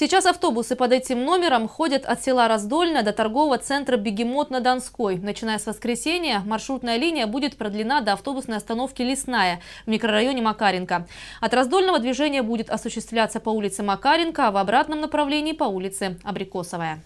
Сейчас автобусы под этим номером ходят от села Раздольна до торгового центра «Бегемот» на Донской. Начиная с воскресенья маршрутная линия будет продлена до автобусной остановки «Лесная» в микрорайоне Макаренко. От Раздольного движение будет осуществляться по улице Макаренко, а в обратном направлении по улице Абрикосовая.